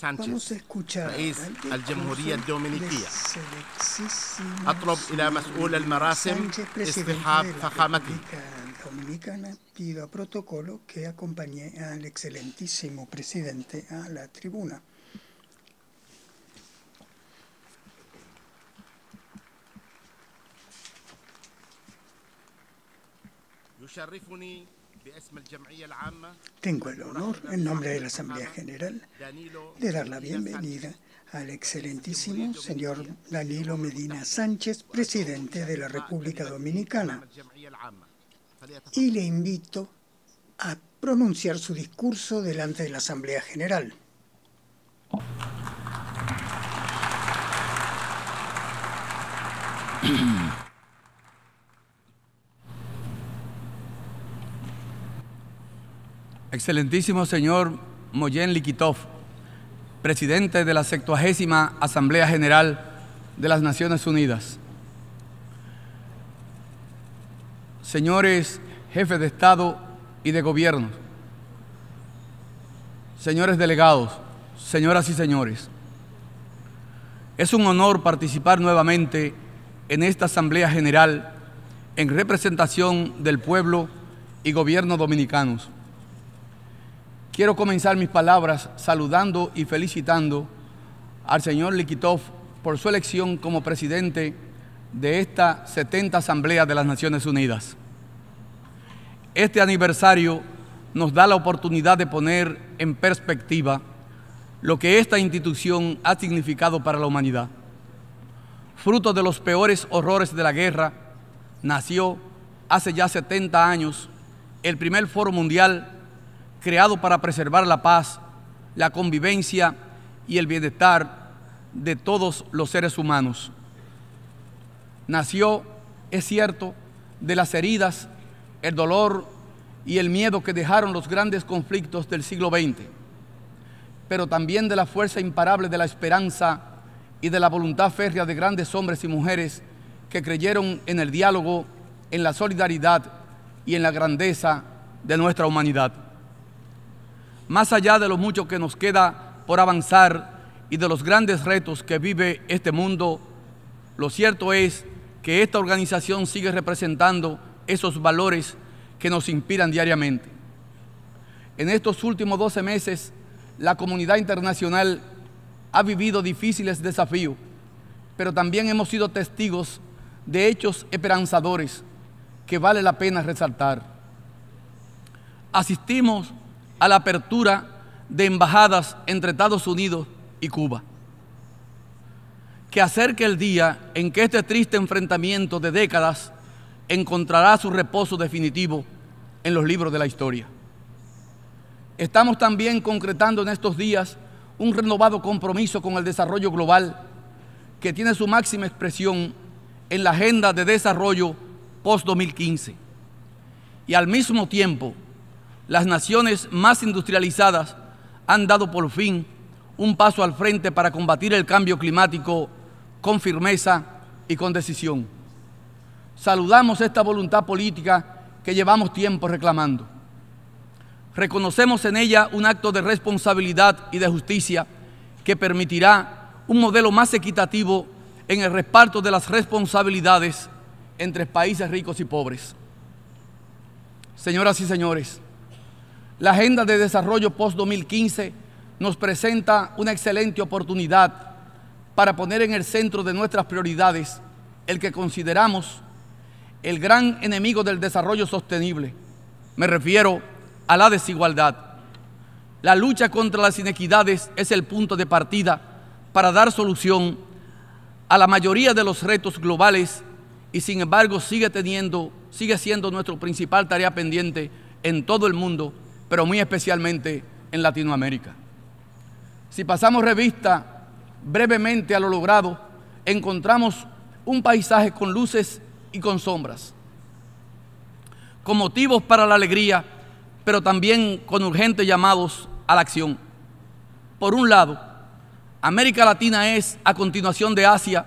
Vamos a escuchar. al الجمهورية este Dominicana. أطلب إلى مسؤول المراسم اصطحاب فخامتي. Dominicana pido a protocolo que acompañe al excelentísimo presidente a la tribuna. يشرفني tengo el honor, en nombre de la Asamblea General, de dar la bienvenida al excelentísimo este señor Danilo Medina Sánchez, presidente de la República Dominicana, y le invito a pronunciar su discurso delante de la Asamblea General. Excelentísimo señor Moyen Likitov, presidente de la 70 Asamblea General de las Naciones Unidas. Señores jefes de Estado y de gobierno, señores delegados, señoras y señores, es un honor participar nuevamente en esta Asamblea General en representación del pueblo y gobierno dominicanos. Quiero comenzar mis palabras saludando y felicitando al señor Likitov por su elección como presidente de esta 70 Asamblea de las Naciones Unidas. Este aniversario nos da la oportunidad de poner en perspectiva lo que esta institución ha significado para la humanidad. Fruto de los peores horrores de la guerra, nació hace ya 70 años el primer foro mundial creado para preservar la paz, la convivencia y el bienestar de todos los seres humanos. Nació, es cierto, de las heridas, el dolor y el miedo que dejaron los grandes conflictos del siglo XX, pero también de la fuerza imparable de la esperanza y de la voluntad férrea de grandes hombres y mujeres que creyeron en el diálogo, en la solidaridad y en la grandeza de nuestra humanidad más allá de lo mucho que nos queda por avanzar y de los grandes retos que vive este mundo, lo cierto es que esta organización sigue representando esos valores que nos inspiran diariamente. En estos últimos 12 meses, la comunidad internacional ha vivido difíciles desafíos, pero también hemos sido testigos de hechos esperanzadores que vale la pena resaltar. Asistimos a la apertura de embajadas entre Estados Unidos y Cuba. Que acerque el día en que este triste enfrentamiento de décadas encontrará su reposo definitivo en los libros de la historia. Estamos también concretando en estos días un renovado compromiso con el desarrollo global que tiene su máxima expresión en la Agenda de Desarrollo post-2015. Y al mismo tiempo, las naciones más industrializadas han dado por fin un paso al frente para combatir el cambio climático con firmeza y con decisión. Saludamos esta voluntad política que llevamos tiempo reclamando. Reconocemos en ella un acto de responsabilidad y de justicia que permitirá un modelo más equitativo en el reparto de las responsabilidades entre países ricos y pobres. Señoras y señores, la Agenda de Desarrollo Post-2015 nos presenta una excelente oportunidad para poner en el centro de nuestras prioridades el que consideramos el gran enemigo del desarrollo sostenible. Me refiero a la desigualdad. La lucha contra las inequidades es el punto de partida para dar solución a la mayoría de los retos globales y sin embargo sigue teniendo, sigue siendo nuestra principal tarea pendiente en todo el mundo pero muy especialmente en Latinoamérica. Si pasamos revista brevemente a lo logrado, encontramos un paisaje con luces y con sombras, con motivos para la alegría, pero también con urgentes llamados a la acción. Por un lado, América Latina es, a continuación de Asia,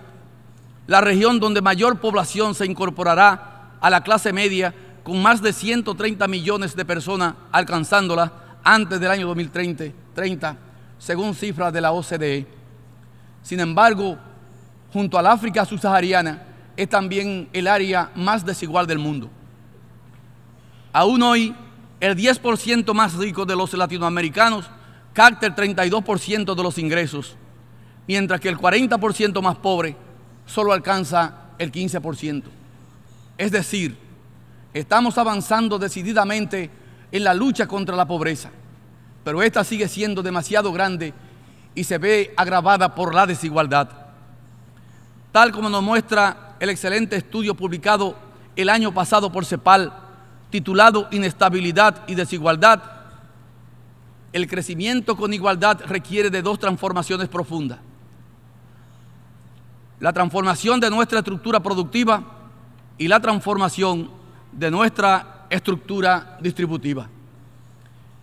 la región donde mayor población se incorporará a la clase media con más de 130 millones de personas alcanzándola antes del año 2030, 30, según cifras de la OCDE. Sin embargo, junto al África subsahariana, es también el área más desigual del mundo. Aún hoy, el 10% más rico de los latinoamericanos capta el 32% de los ingresos, mientras que el 40% más pobre solo alcanza el 15%. Es decir, Estamos avanzando decididamente en la lucha contra la pobreza, pero esta sigue siendo demasiado grande y se ve agravada por la desigualdad. Tal como nos muestra el excelente estudio publicado el año pasado por CEPAL, titulado Inestabilidad y Desigualdad, el crecimiento con igualdad requiere de dos transformaciones profundas. La transformación de nuestra estructura productiva y la transformación de nuestra estructura distributiva.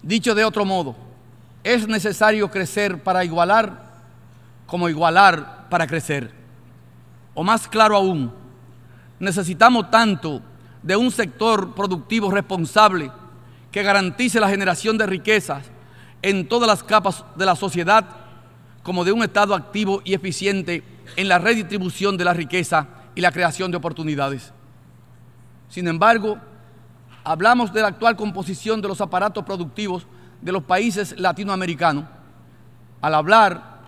Dicho de otro modo, es necesario crecer para igualar como igualar para crecer. O más claro aún, necesitamos tanto de un sector productivo responsable que garantice la generación de riquezas en todas las capas de la sociedad como de un Estado activo y eficiente en la redistribución de la riqueza y la creación de oportunidades. Sin embargo, hablamos de la actual composición de los aparatos productivos de los países latinoamericanos. Al hablar,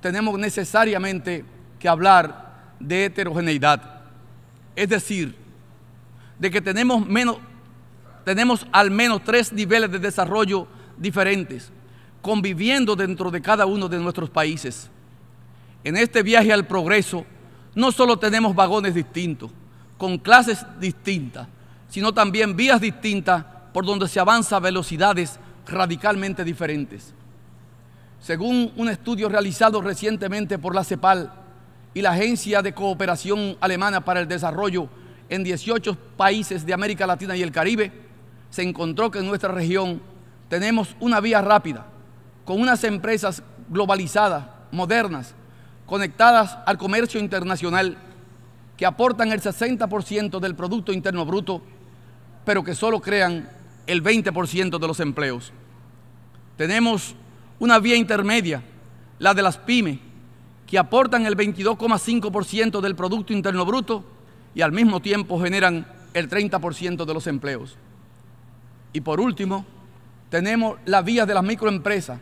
tenemos necesariamente que hablar de heterogeneidad, es decir, de que tenemos, tenemos al menos tres niveles de desarrollo diferentes, conviviendo dentro de cada uno de nuestros países. En este viaje al progreso, no solo tenemos vagones distintos, con clases distintas, sino también vías distintas por donde se avanza a velocidades radicalmente diferentes. Según un estudio realizado recientemente por la CEPAL y la Agencia de Cooperación Alemana para el Desarrollo en 18 países de América Latina y el Caribe, se encontró que en nuestra región tenemos una vía rápida, con unas empresas globalizadas, modernas, conectadas al comercio internacional que aportan el 60% del Producto Interno Bruto, pero que solo crean el 20% de los empleos. Tenemos una vía intermedia, la de las pymes, que aportan el 22,5% del Producto Interno Bruto y al mismo tiempo generan el 30% de los empleos. Y por último, tenemos la vía de las microempresas,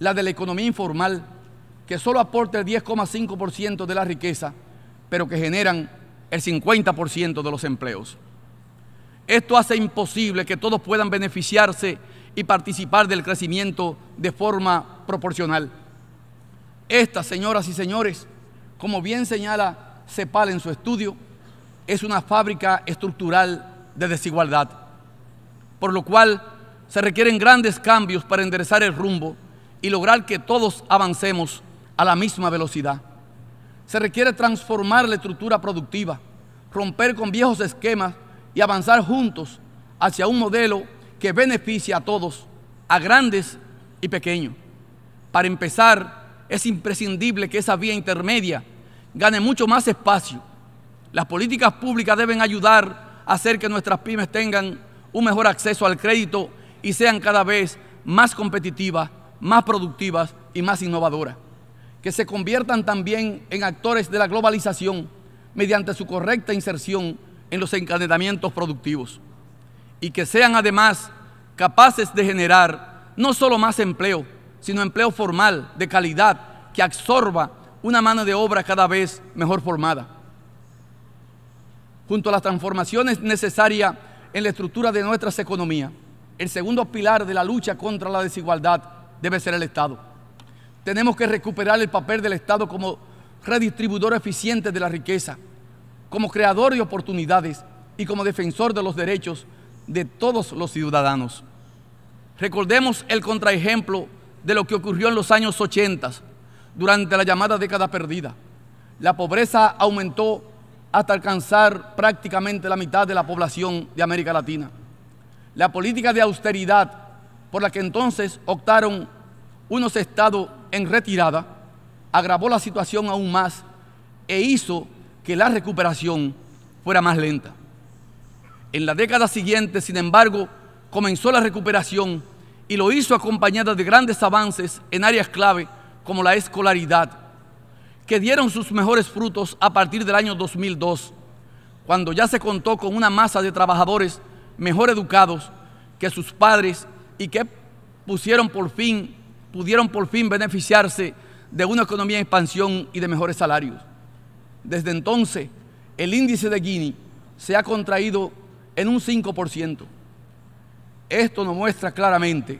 la de la economía informal, que solo aporta el 10,5% de la riqueza pero que generan el 50% de los empleos. Esto hace imposible que todos puedan beneficiarse y participar del crecimiento de forma proporcional. Esta, señoras y señores, como bien señala Cepal en su estudio, es una fábrica estructural de desigualdad, por lo cual se requieren grandes cambios para enderezar el rumbo y lograr que todos avancemos a la misma velocidad. Se requiere transformar la estructura productiva, romper con viejos esquemas y avanzar juntos hacia un modelo que beneficie a todos, a grandes y pequeños. Para empezar, es imprescindible que esa vía intermedia gane mucho más espacio. Las políticas públicas deben ayudar a hacer que nuestras pymes tengan un mejor acceso al crédito y sean cada vez más competitivas, más productivas y más innovadoras que se conviertan también en actores de la globalización mediante su correcta inserción en los encadenamientos productivos y que sean además capaces de generar no solo más empleo, sino empleo formal de calidad que absorba una mano de obra cada vez mejor formada. Junto a las transformaciones necesarias en la estructura de nuestras economías, el segundo pilar de la lucha contra la desigualdad debe ser el Estado tenemos que recuperar el papel del Estado como redistribuidor eficiente de la riqueza, como creador de oportunidades y como defensor de los derechos de todos los ciudadanos. Recordemos el contraejemplo de lo que ocurrió en los años 80, durante la llamada década perdida. La pobreza aumentó hasta alcanzar prácticamente la mitad de la población de América Latina. La política de austeridad por la que entonces optaron unos estados en retirada agravó la situación aún más e hizo que la recuperación fuera más lenta. En la década siguiente, sin embargo, comenzó la recuperación y lo hizo acompañada de grandes avances en áreas clave como la escolaridad, que dieron sus mejores frutos a partir del año 2002, cuando ya se contó con una masa de trabajadores mejor educados que sus padres y que pusieron por fin pudieron por fin beneficiarse de una economía en expansión y de mejores salarios. Desde entonces, el índice de Gini se ha contraído en un 5%. Esto nos muestra claramente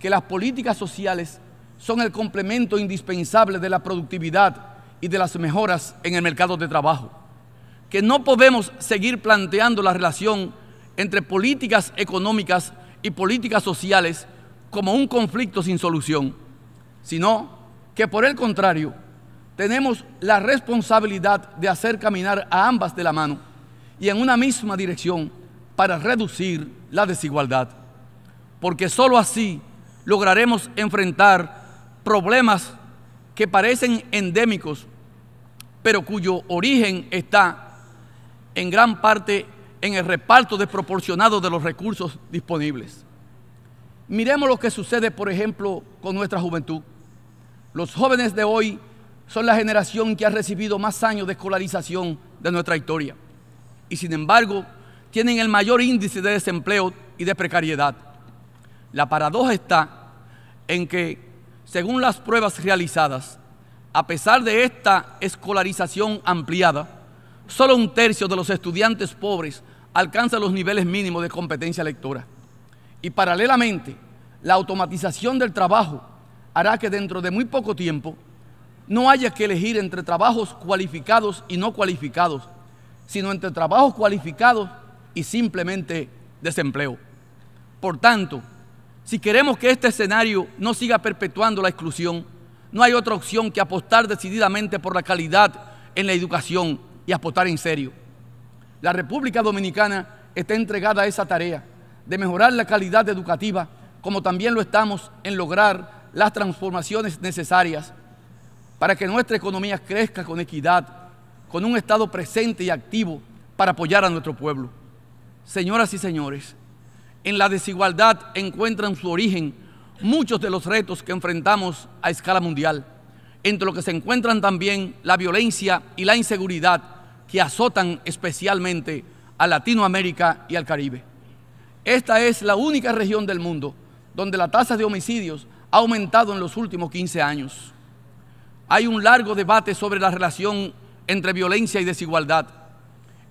que las políticas sociales son el complemento indispensable de la productividad y de las mejoras en el mercado de trabajo. Que no podemos seguir planteando la relación entre políticas económicas y políticas sociales como un conflicto sin solución, sino que por el contrario, tenemos la responsabilidad de hacer caminar a ambas de la mano y en una misma dirección para reducir la desigualdad. Porque sólo así lograremos enfrentar problemas que parecen endémicos, pero cuyo origen está en gran parte en el reparto desproporcionado de los recursos disponibles. Miremos lo que sucede, por ejemplo, con nuestra juventud. Los jóvenes de hoy son la generación que ha recibido más años de escolarización de nuestra historia. Y sin embargo, tienen el mayor índice de desempleo y de precariedad. La paradoja está en que, según las pruebas realizadas, a pesar de esta escolarización ampliada, solo un tercio de los estudiantes pobres alcanza los niveles mínimos de competencia lectora. Y paralelamente, la automatización del trabajo hará que dentro de muy poco tiempo no haya que elegir entre trabajos cualificados y no cualificados, sino entre trabajos cualificados y simplemente desempleo. Por tanto, si queremos que este escenario no siga perpetuando la exclusión, no hay otra opción que apostar decididamente por la calidad en la educación y apostar en serio. La República Dominicana está entregada a esa tarea de mejorar la calidad educativa, como también lo estamos en lograr las transformaciones necesarias para que nuestra economía crezca con equidad, con un Estado presente y activo para apoyar a nuestro pueblo. Señoras y señores, en la desigualdad encuentran su origen muchos de los retos que enfrentamos a escala mundial, entre los que se encuentran también la violencia y la inseguridad que azotan especialmente a Latinoamérica y al Caribe. Esta es la única región del mundo donde la tasa de homicidios ha aumentado en los últimos 15 años. Hay un largo debate sobre la relación entre violencia y desigualdad.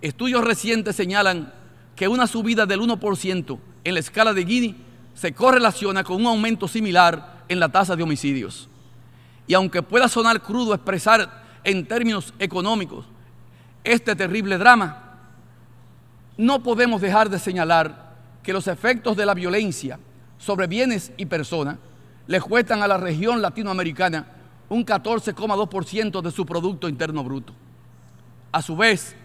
Estudios recientes señalan que una subida del 1% en la escala de Gini se correlaciona con un aumento similar en la tasa de homicidios. Y aunque pueda sonar crudo expresar en términos económicos este terrible drama, no podemos dejar de señalar que los efectos de la violencia sobre bienes y personas le cuestan a la región latinoamericana un 14,2% de su Producto Interno Bruto. A su vez,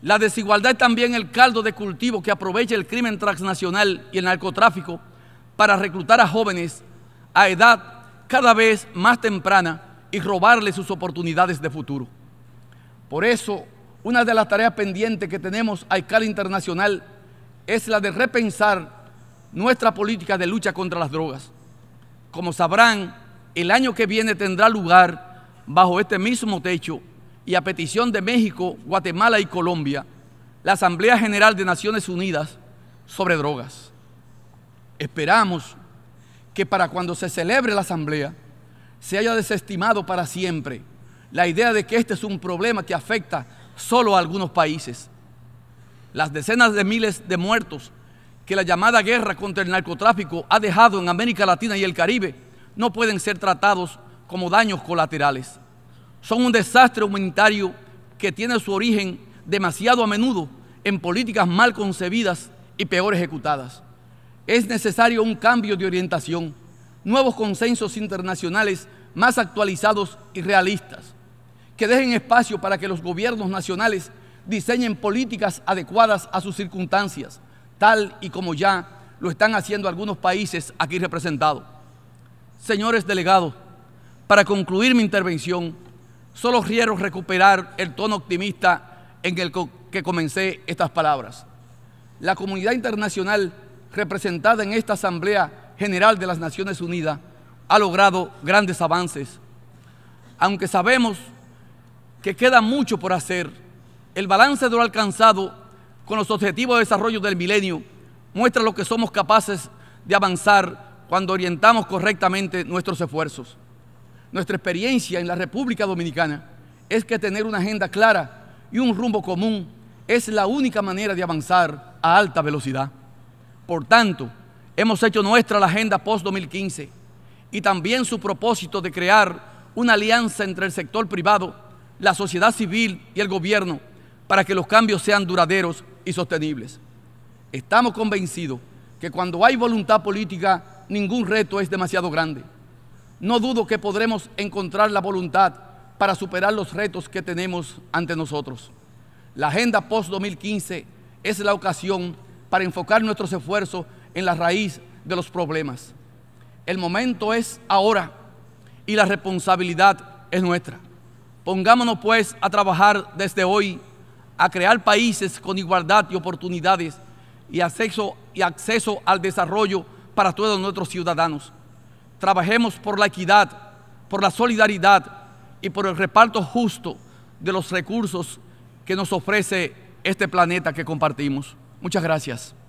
la desigualdad es también el caldo de cultivo que aprovecha el crimen transnacional y el narcotráfico para reclutar a jóvenes a edad cada vez más temprana y robarles sus oportunidades de futuro. Por eso, una de las tareas pendientes que tenemos a escala internacional es la de repensar nuestra política de lucha contra las drogas. Como sabrán, el año que viene tendrá lugar bajo este mismo techo y a petición de México, Guatemala y Colombia, la Asamblea General de Naciones Unidas sobre drogas. Esperamos que para cuando se celebre la Asamblea se haya desestimado para siempre la idea de que este es un problema que afecta solo a algunos países las decenas de miles de muertos que la llamada guerra contra el narcotráfico ha dejado en América Latina y el Caribe no pueden ser tratados como daños colaterales. Son un desastre humanitario que tiene su origen demasiado a menudo en políticas mal concebidas y peor ejecutadas. Es necesario un cambio de orientación, nuevos consensos internacionales más actualizados y realistas, que dejen espacio para que los gobiernos nacionales diseñen políticas adecuadas a sus circunstancias, tal y como ya lo están haciendo algunos países aquí representados. Señores delegados, para concluir mi intervención, solo quiero recuperar el tono optimista en el que comencé estas palabras. La comunidad internacional representada en esta Asamblea General de las Naciones Unidas ha logrado grandes avances, aunque sabemos que queda mucho por hacer el balance de lo alcanzado con los objetivos de desarrollo del milenio muestra lo que somos capaces de avanzar cuando orientamos correctamente nuestros esfuerzos. Nuestra experiencia en la República Dominicana es que tener una agenda clara y un rumbo común es la única manera de avanzar a alta velocidad. Por tanto, hemos hecho nuestra la agenda post-2015 y también su propósito de crear una alianza entre el sector privado, la sociedad civil y el gobierno para que los cambios sean duraderos y sostenibles. Estamos convencidos que cuando hay voluntad política, ningún reto es demasiado grande. No dudo que podremos encontrar la voluntad para superar los retos que tenemos ante nosotros. La agenda post-2015 es la ocasión para enfocar nuestros esfuerzos en la raíz de los problemas. El momento es ahora y la responsabilidad es nuestra. Pongámonos pues a trabajar desde hoy a crear países con igualdad y oportunidades y acceso, y acceso al desarrollo para todos nuestros ciudadanos. Trabajemos por la equidad, por la solidaridad y por el reparto justo de los recursos que nos ofrece este planeta que compartimos. Muchas gracias.